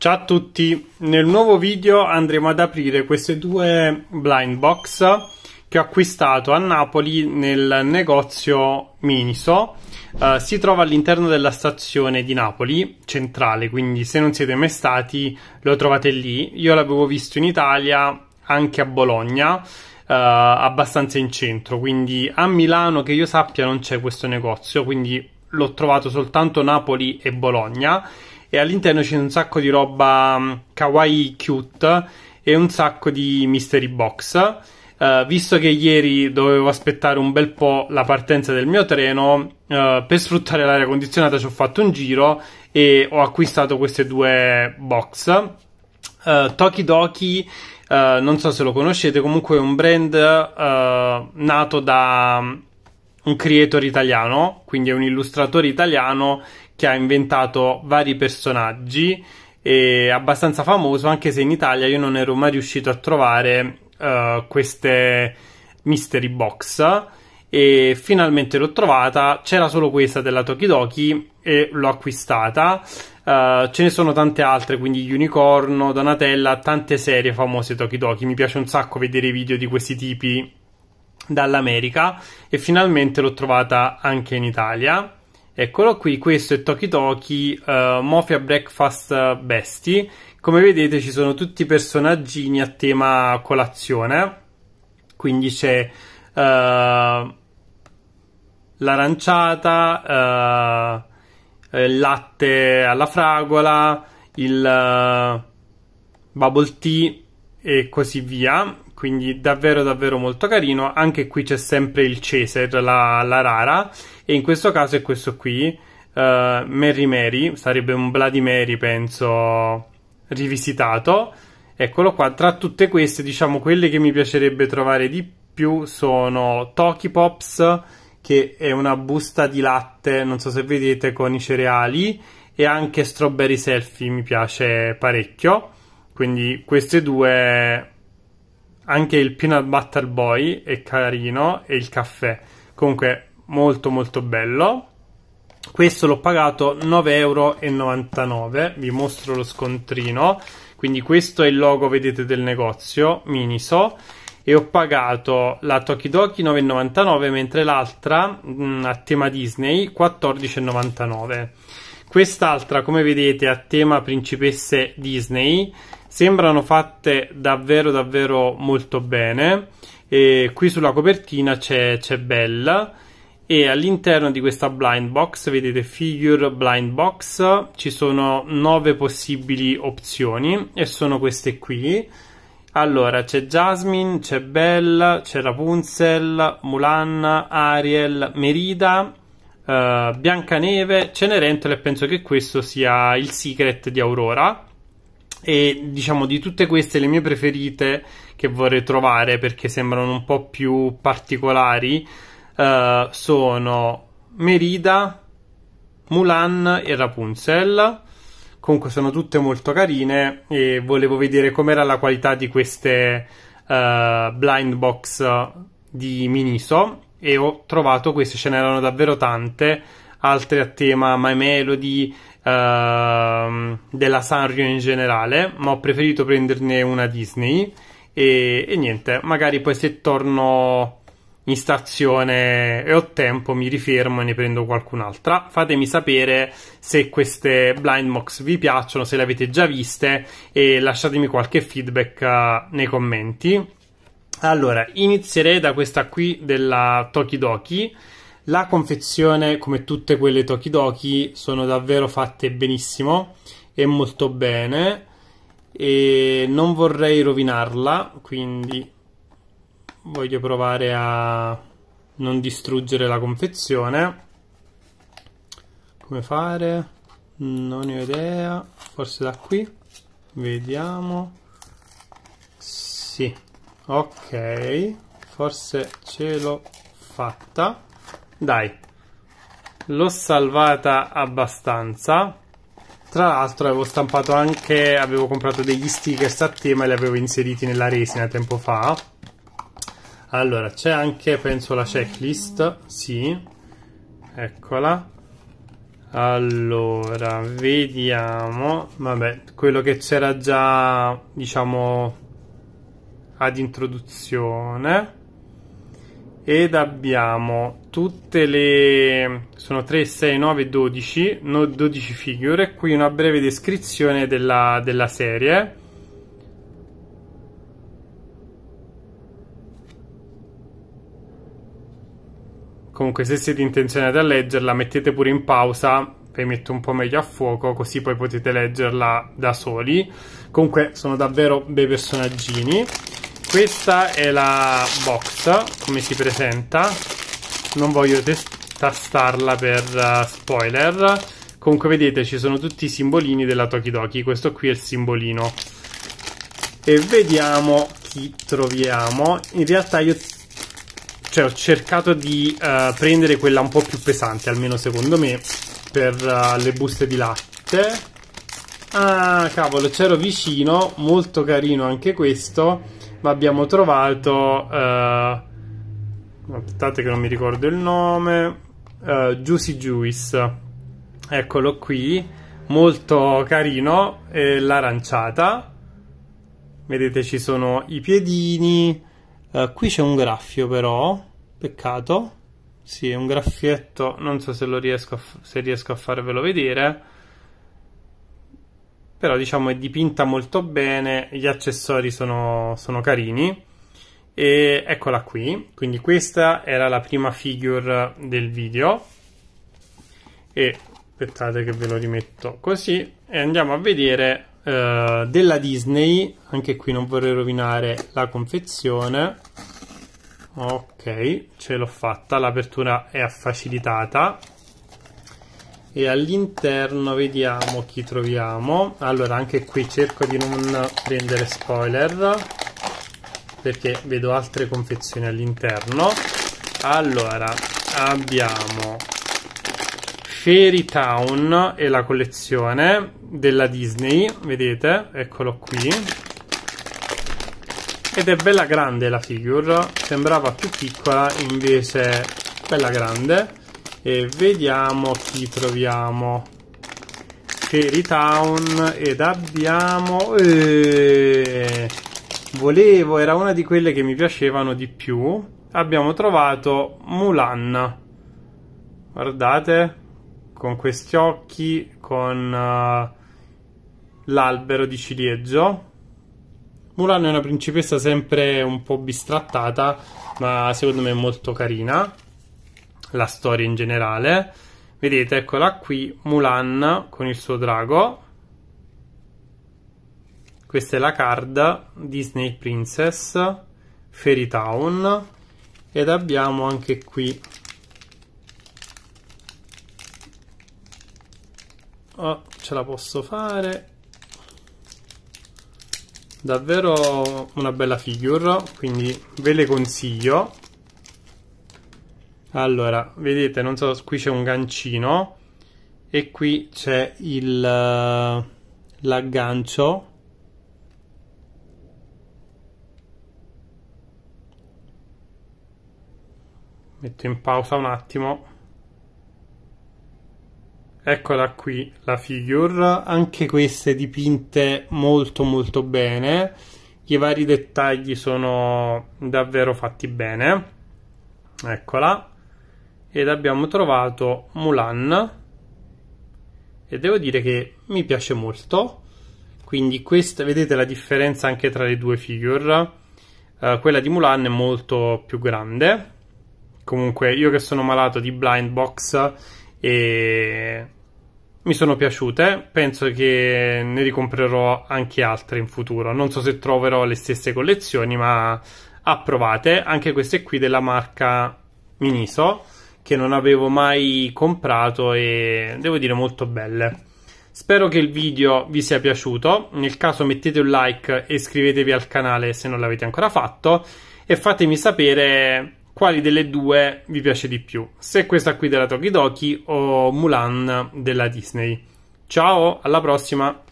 Ciao a tutti, nel nuovo video andremo ad aprire queste due blind box che ho acquistato a Napoli nel negozio Miniso. Uh, si trova all'interno della stazione di Napoli centrale, quindi se non siete mai stati lo trovate lì. Io l'avevo visto in Italia, anche a Bologna, uh, abbastanza in centro, quindi a Milano che io sappia non c'è questo negozio, quindi l'ho trovato soltanto Napoli e Bologna e all'interno c'è un sacco di roba mm, kawaii cute e un sacco di mystery box. Uh, visto che ieri dovevo aspettare un bel po' la partenza del mio treno, uh, per sfruttare l'aria condizionata ci ho fatto un giro e ho acquistato queste due box. Uh, eh, Tokidoki, non so se lo conoscete, comunque è un brand nato da mm, un creator italiano, quindi è un illustratore italiano che ha inventato vari personaggi e abbastanza famoso, anche se in Italia io non ero mai riuscito a trovare uh, queste mystery box e finalmente l'ho trovata, c'era solo questa della Tokidoki e l'ho acquistata. Uh, ce ne sono tante altre, quindi Unicorno, Donatella, tante serie famose Tokidoki. Mi piace un sacco vedere i video di questi tipi dall'America e finalmente l'ho trovata anche in Italia. Eccolo qui, questo è Toki Toki uh, Mafia Breakfast Bestie. Come vedete ci sono tutti i personaggini a tema colazione, quindi c'è uh, l'aranciata, uh, il latte alla fragola, il bubble tea e così via quindi davvero davvero molto carino anche qui c'è sempre il Cesar la, la rara e in questo caso è questo qui uh, eh, Mary Mary sarebbe un Bloody Mary penso rivisitato eccolo qua tra tutte queste diciamo quelle che mi piacerebbe trovare di più sono Toki Pops che è una busta di latte non so se vedete con i cereali e anche Strawberry Selfie mi piace parecchio quindi queste due anche il Peanut Butter Boy è carino e il caffè comunque molto molto bello questo l'ho pagato 9,99 euro vi mostro lo scontrino quindi questo è il logo vedete del negozio Miniso e ho pagato la Toki Tokidoki 9,99 mentre l'altra mh, mm, a tema Disney 14,99 Quest'altra, come vedete, a tema principesse Disney, sembrano fatte davvero davvero molto bene. E qui sulla copertina c'è, c'è Bella e all'interno di questa blind box vedete figure blind box ci sono nove possibili opzioni e sono queste qui allora c'è Jasmine, c'è Bella, c'è Rapunzel, Mulan, Ariel, Merida eh, Biancaneve, Cenerentola e penso che questo sia il secret di Aurora. E diciamo di tutte queste le mie preferite che vorrei trovare perché sembrano un po' più particolari uh, sono Merida, Mulan e Rapunzel. Comunque sono tutte molto carine e volevo vedere com'era la qualità di queste uh, blind box di Miniso e ho trovato queste, ce n'erano davvero tante, altre a tema My Melody, ehm, della Sanrio in generale, ma ho preferito prenderne una Disney e, e niente, magari poi se torno in stazione e ho tempo mi rifermo e ne prendo qualcun'altra. Fatemi sapere se queste blind box vi piacciono, se le avete già viste e lasciatemi qualche feedback eh, nei commenti. Allora, inizierei da questa qui della Tokidoki. La confezione, come tutte quelle Tokidoki, sono davvero fatte benissimo e molto bene. E non vorrei rovinarla, quindi voglio provare a non distruggere la confezione. Come fare? Non ho idea. Forse da qui. Vediamo. Sì, ok forse ce l'ho fatta dai l'ho salvata abbastanza tra l'altro avevo stampato anche avevo comprato degli sticker a tema e li avevo inseriti nella resina tempo fa allora c'è anche penso la checklist sì eccola allora vediamo vabbè quello che c'era già diciamo ad introduzione ed abbiamo tutte le sono 3, 6, 9, 12 no, 12 figure qui una breve descrizione della, della serie comunque se siete intenzionati a leggerla mettete pure in pausa vi metto un po' meglio a fuoco così poi potete leggerla da soli comunque sono davvero bei personaggini questa è la box come si presenta non voglio tastarla per uh, spoiler comunque vedete ci sono tutti i simbolini della Tokidoki questo qui è il simbolino e vediamo chi troviamo in realtà io cioè, ho cercato di uh, prendere quella un po' più pesante almeno secondo me per uh, le buste di latte ah cavolo c'ero vicino molto carino anche questo ma abbiamo trovato... Uh, aspettate che non mi ricordo il nome, uh, Juicy Juice, eccolo qui, molto carino, eh, l'aranciata, vedete ci sono i piedini, uh, qui c'è un graffio però, peccato, sì, è un graffietto, non so se, riesco a, se riesco a farvelo vedere, però diciamo è dipinta molto bene, gli accessori sono, sono carini e eccola qui, quindi questa era la prima figure del video e aspettate che ve lo rimetto così e andiamo a vedere eh, della Disney, anche qui non vorrei rovinare la confezione ok, ce l'ho fatta, l'apertura è facilitata e all'interno vediamo chi troviamo allora anche qui cerco di non prendere spoiler perché vedo altre confezioni all'interno allora abbiamo Fairy Town e la collezione della Disney vedete eccolo qui ed è bella grande la figure sembrava più piccola invece bella grande e vediamo chi troviamo Cherry Town ed abbiamo eh, volevo era una di quelle che mi piacevano di più abbiamo trovato Mulan guardate con questi occhi con uh, l'albero di ciliegio Mulan è una principessa sempre un po' bistrattata ma secondo me molto carina la storia in generale. Vedete, eccola qui, Mulan con il suo drago. Questa è la card Disney Princess, Fairy Town ed abbiamo anche qui oh, ce la posso fare davvero una bella figure quindi ve le consiglio allora, vedete, non so, qui c'è un gancino e qui c'è il, eh, l'aggancio. Metto in pausa un attimo. Eccola qui la figure, anche queste dipinte molto molto bene. I vari dettagli sono davvero fatti bene. Eccola ed abbiamo trovato Mulan e devo dire che mi piace molto quindi questa vedete la differenza anche tra le due figure uh, quella di Mulan è molto più grande comunque io che sono malato di blind box e mi sono piaciute penso che ne ricomprerò anche altre in futuro non so se troverò le stesse collezioni ma approvate anche queste qui della marca Miniso che non avevo mai comprato e devo dire molto belle. Spero che il video vi sia piaciuto, nel caso mettete un like e iscrivetevi al canale se non l'avete ancora fatto e fatemi sapere quali delle due vi piace di più, se questa qui della Tokidoki o Mulan della Disney. Ciao, alla prossima!